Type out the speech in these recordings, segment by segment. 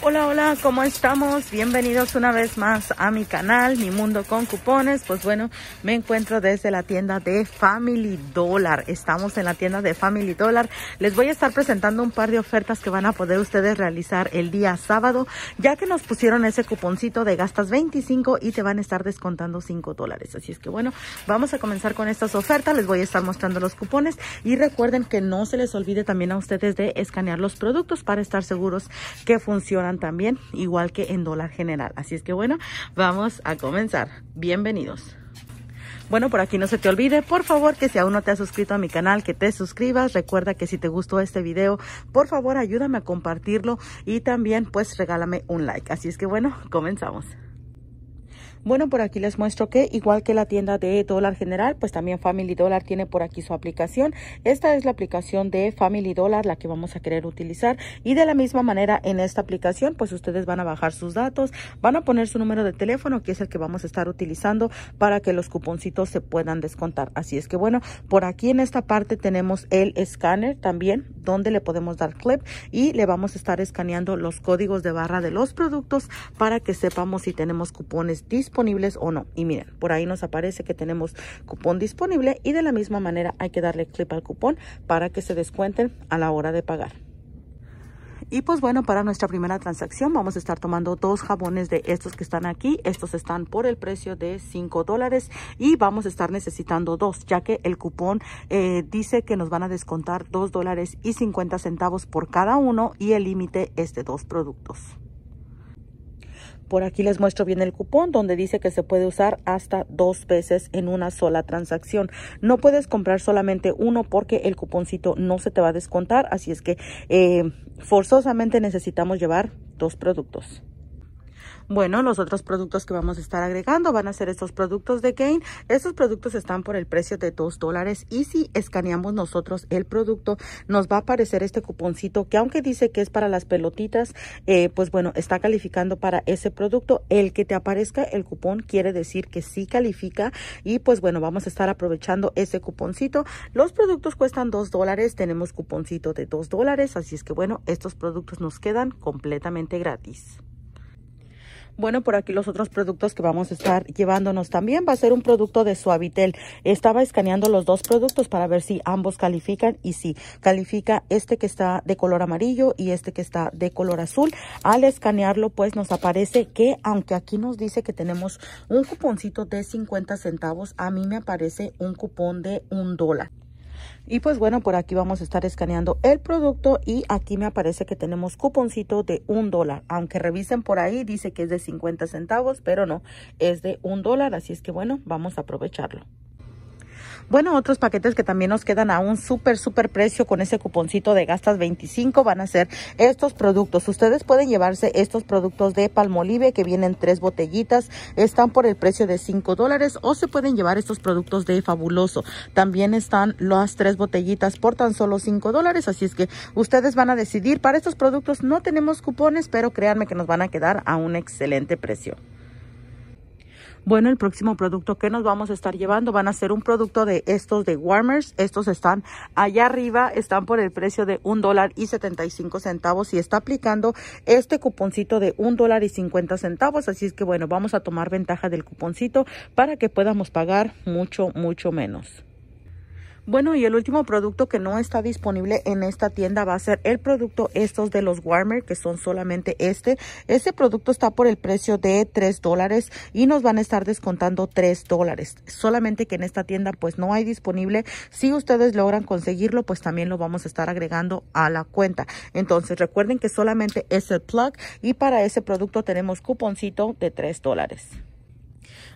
Hola, hola, ¿cómo estamos? Bienvenidos una vez más a mi canal, Mi Mundo con Cupones. Pues bueno, me encuentro desde la tienda de Family Dollar. Estamos en la tienda de Family Dollar. Les voy a estar presentando un par de ofertas que van a poder ustedes realizar el día sábado, ya que nos pusieron ese cuponcito de gastas 25 y te van a estar descontando 5 dólares. Así es que bueno, vamos a comenzar con estas ofertas. Les voy a estar mostrando los cupones y recuerden que no se les olvide también a ustedes de escanear los productos para estar seguros que funcionan también, igual que en dólar general. Así es que bueno, vamos a comenzar. Bienvenidos. Bueno, por aquí no se te olvide, por favor, que si aún no te has suscrito a mi canal, que te suscribas. Recuerda que si te gustó este video, por favor, ayúdame a compartirlo y también pues regálame un like. Así es que bueno, comenzamos. Bueno, por aquí les muestro que igual que la tienda de Dólar General, pues también Family Dollar tiene por aquí su aplicación. Esta es la aplicación de Family Dollar, la que vamos a querer utilizar. Y de la misma manera en esta aplicación, pues ustedes van a bajar sus datos, van a poner su número de teléfono, que es el que vamos a estar utilizando para que los cuponcitos se puedan descontar. Así es que bueno, por aquí en esta parte tenemos el escáner también, donde le podemos dar clip y le vamos a estar escaneando los códigos de barra de los productos para que sepamos si tenemos cupones disponibles disponibles o no. Y miren, por ahí nos aparece que tenemos cupón disponible y de la misma manera hay que darle clip al cupón para que se descuenten a la hora de pagar. Y pues bueno, para nuestra primera transacción vamos a estar tomando dos jabones de estos que están aquí. Estos están por el precio de 5 dólares y vamos a estar necesitando dos, ya que el cupón eh, dice que nos van a descontar 2 dólares y 50 centavos por cada uno y el límite es de dos productos. Por aquí les muestro bien el cupón donde dice que se puede usar hasta dos veces en una sola transacción. No puedes comprar solamente uno porque el cuponcito no se te va a descontar. Así es que eh, forzosamente necesitamos llevar dos productos. Bueno, los otros productos que vamos a estar agregando van a ser estos productos de Gain. Estos productos están por el precio de 2 dólares y si escaneamos nosotros el producto, nos va a aparecer este cuponcito que aunque dice que es para las pelotitas, eh, pues bueno, está calificando para ese producto. El que te aparezca el cupón quiere decir que sí califica y pues bueno, vamos a estar aprovechando ese cuponcito. Los productos cuestan 2 dólares, tenemos cuponcito de 2 dólares, así es que bueno, estos productos nos quedan completamente gratis. Bueno, por aquí los otros productos que vamos a estar llevándonos también va a ser un producto de Suavitel. Estaba escaneando los dos productos para ver si ambos califican y si califica este que está de color amarillo y este que está de color azul. Al escanearlo pues nos aparece que aunque aquí nos dice que tenemos un cuponcito de 50 centavos, a mí me aparece un cupón de un dólar. Y pues bueno, por aquí vamos a estar escaneando el producto y aquí me aparece que tenemos cuponcito de un dólar. Aunque revisen por ahí, dice que es de 50 centavos, pero no, es de un dólar. Así es que bueno, vamos a aprovecharlo. Bueno, otros paquetes que también nos quedan a un súper, súper precio con ese cuponcito de gastas 25 van a ser estos productos. Ustedes pueden llevarse estos productos de Palmolive que vienen tres botellitas, están por el precio de 5 dólares o se pueden llevar estos productos de Fabuloso. También están las tres botellitas por tan solo 5 dólares, así es que ustedes van a decidir. Para estos productos no tenemos cupones, pero créanme que nos van a quedar a un excelente precio. Bueno, el próximo producto que nos vamos a estar llevando van a ser un producto de estos de Warmers. Estos están allá arriba, están por el precio de un dólar y cinco centavos y está aplicando este cuponcito de un dólar y cincuenta centavos. Así es que bueno, vamos a tomar ventaja del cuponcito para que podamos pagar mucho, mucho menos. Bueno, y el último producto que no está disponible en esta tienda va a ser el producto estos de los Warmer, que son solamente este. Este producto está por el precio de 3 dólares y nos van a estar descontando 3 dólares. Solamente que en esta tienda pues no hay disponible. Si ustedes logran conseguirlo, pues también lo vamos a estar agregando a la cuenta. Entonces recuerden que solamente es el plug y para ese producto tenemos cuponcito de 3 dólares.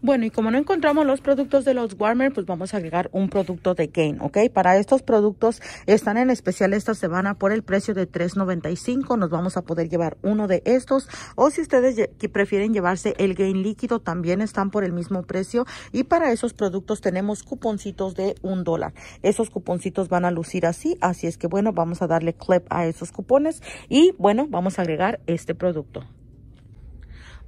Bueno, y como no encontramos los productos de los Warmer, pues vamos a agregar un producto de Gain, ¿ok? Para estos productos están en especial esta semana por el precio de $3.95. Nos vamos a poder llevar uno de estos. O si ustedes prefieren llevarse el Gain líquido, también están por el mismo precio. Y para esos productos tenemos cuponcitos de un dólar. Esos cuponcitos van a lucir así. Así es que, bueno, vamos a darle clip a esos cupones. Y, bueno, vamos a agregar este producto.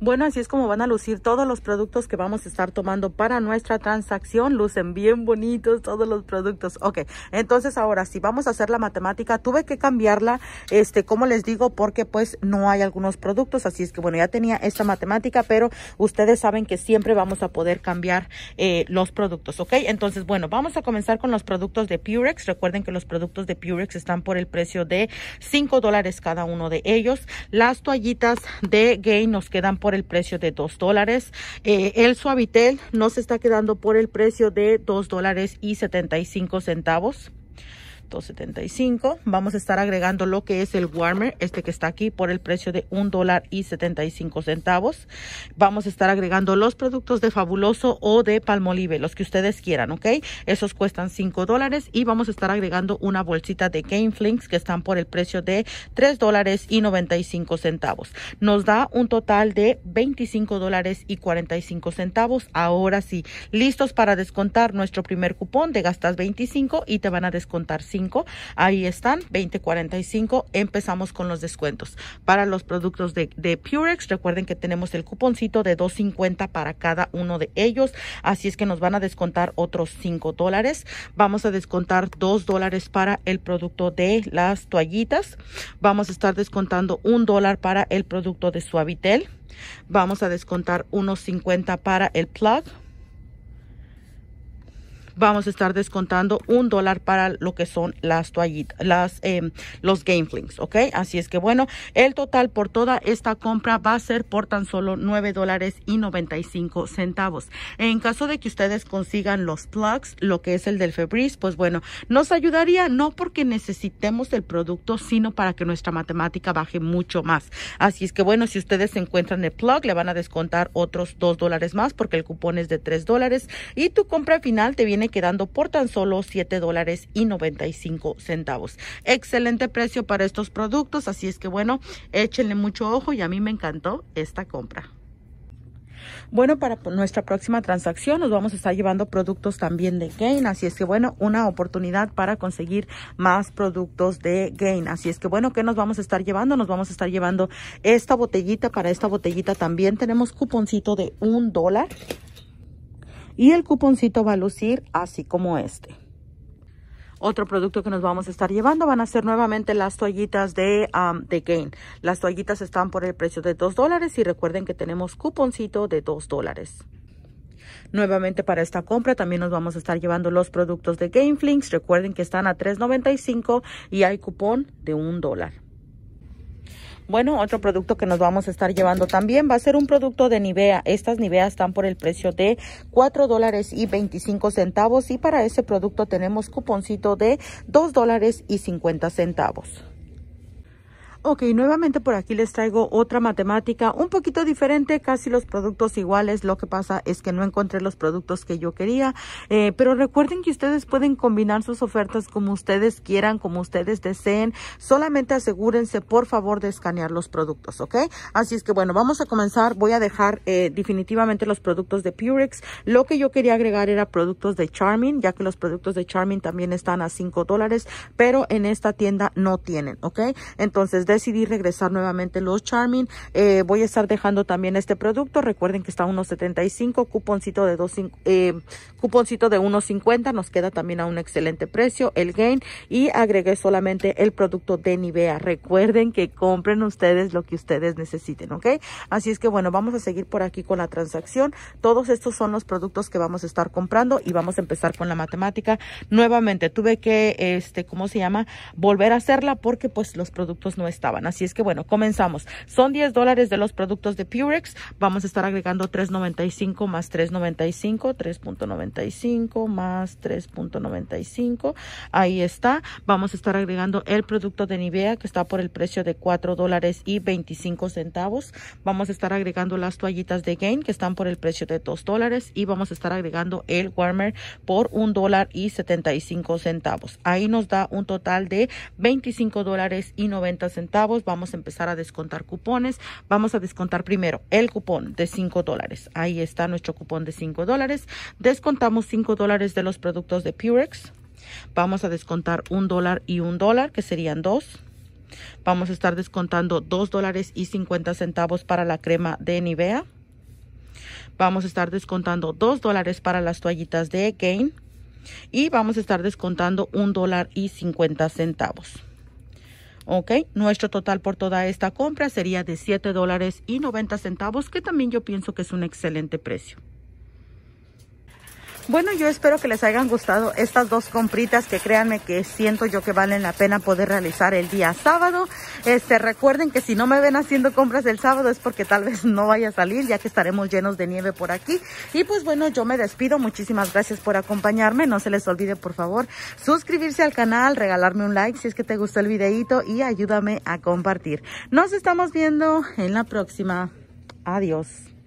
Bueno, así es como van a lucir todos los productos que vamos a estar tomando para nuestra transacción. Lucen bien bonitos todos los productos. Ok, entonces ahora si vamos a hacer la matemática. Tuve que cambiarla, este, como les digo, porque pues no hay algunos productos. Así es que bueno, ya tenía esta matemática, pero ustedes saben que siempre vamos a poder cambiar eh, los productos. Ok, entonces bueno, vamos a comenzar con los productos de Purex. Recuerden que los productos de Purex están por el precio de 5 dólares cada uno de ellos. Las toallitas de Gay nos quedan por el precio de dos dólares. Eh, el suavitel no se está quedando por el precio de dos dólares y 75 centavos. Vamos a estar agregando lo que es el warmer, este que está aquí por el precio de $1.75. dólar Vamos a estar agregando los productos de Fabuloso o de Palmolive, los que ustedes quieran, ¿ok? Esos cuestan 5 dólares y vamos a estar agregando una bolsita de Game Flinks que están por el precio de $3.95. dólares y 95 centavos. Nos da un total de $25.45. dólares Ahora sí, listos para descontar nuestro primer cupón de gastas 25 y te van a descontar 5 Ahí están, 20.45. Empezamos con los descuentos. Para los productos de, Purex, recuerden que tenemos el cuponcito de 2.50 para cada uno de ellos. Así es que nos van a descontar otros 5 dólares. Vamos a descontar 2 dólares para el producto de las toallitas. Vamos a estar descontando un dólar para el producto de Suavitel. Vamos a descontar unos 50 para el plug vamos a estar descontando un dólar para lo que son las toallitas, las, em, los Game ¿ok? Así es que bueno, el total por toda esta compra va a ser por tan solo nueve dólares y cinco centavos. En caso de que ustedes consigan los plugs, lo que es el del Febreze, pues bueno, nos ayudaría no porque necesitemos el producto, sino para que nuestra matemática baje mucho más. Así es que bueno, si ustedes encuentran el plug, le van a descontar otros 2 dólares más porque el cupón es de 3 dólares y tu compra final te viene quedando por tan solo $7.95. dólares y 95 centavos. Excelente precio para estos productos, así es que bueno, échenle mucho ojo y a mí me encantó esta compra. Bueno, para nuestra próxima transacción nos vamos a estar llevando productos también de Gain. Así es que, bueno, una oportunidad para conseguir más productos de Gain. Así es que, bueno, ¿qué nos vamos a estar llevando? Nos vamos a estar llevando esta botellita. Para esta botellita también tenemos cuponcito de un dólar. Y el cuponcito va a lucir así como este. Otro producto que nos vamos a estar llevando van a ser nuevamente las toallitas de, um, Gain. Las toallitas están por el precio de 2 dólares y recuerden que tenemos cuponcito de 2 dólares. Nuevamente para esta compra también nos vamos a estar llevando los productos de GameFlinks. Recuerden que están a $3.95 y hay cupón de $1 dólar. Bueno, otro producto que nos vamos a estar llevando también va a ser un producto de Nivea. Estas niveas están por el precio de 4 dólares y 25 centavos y para ese producto tenemos cuponcito de 2 dólares y 50 centavos. Ok, nuevamente por aquí les traigo otra matemática un poquito diferente, casi los productos iguales. Lo que pasa es que no encontré los productos que yo quería. Eh, pero recuerden que ustedes pueden combinar sus ofertas como ustedes quieran, como ustedes deseen. Solamente asegúrense, por favor, de escanear los productos, ¿ok? Así es que bueno, vamos a comenzar. Voy a dejar eh, definitivamente los productos de Purex. Lo que yo quería agregar era productos de Charmin, ya que los productos de Charmin también están a 5 dólares, pero en esta tienda no tienen, ¿ok? Entonces, decidí regresar nuevamente los Charming. Eh, voy a estar dejando también este producto. Recuerden que está a 75 cuponcito de 2, eh, cuponcito de 1.50. Nos queda también a un excelente precio el gain y agregué solamente el producto de Nivea. Recuerden que compren ustedes lo que ustedes necesiten, ¿ok? Así es que bueno, vamos a seguir por aquí con la transacción. Todos estos son los productos que vamos a estar comprando y vamos a empezar con la matemática. Nuevamente tuve que, este, ¿cómo se llama? Volver a hacerla porque pues los productos no están Así es que bueno, comenzamos. Son 10 dólares de los productos de Purex. Vamos a estar agregando 3.95 más 3.95, 3.95 más 3.95. Ahí está. Vamos a estar agregando el producto de Nivea que está por el precio de 4 dólares y 25 centavos. Vamos a estar agregando las toallitas de Gain que están por el precio de 2 dólares y vamos a estar agregando el warmer por 1 dólar y 75 centavos. Ahí nos da un total de 25 dólares y 90 centavos Vamos a empezar a descontar cupones. Vamos a descontar primero el cupón de 5 dólares. Ahí está nuestro cupón de 5 dólares. Descontamos 5 dólares de los productos de Purex. Vamos a descontar un dólar y un dólar, que serían dos. Vamos a estar descontando dos dólares y 50 centavos para la crema de Nivea. Vamos a estar descontando 2 dólares para las toallitas de Gain. Y vamos a estar descontando un dólar y 50 centavos. Ok, nuestro total por toda esta compra sería de $7.90 dólares y centavos, que también yo pienso que es un excelente precio. Bueno, yo espero que les hayan gustado estas dos compritas que créanme que siento yo que valen la pena poder realizar el día sábado. Este, recuerden que si no me ven haciendo compras el sábado es porque tal vez no vaya a salir ya que estaremos llenos de nieve por aquí. Y pues bueno, yo me despido. Muchísimas gracias por acompañarme. No se les olvide por favor suscribirse al canal, regalarme un like si es que te gustó el videito y ayúdame a compartir. Nos estamos viendo en la próxima. Adiós.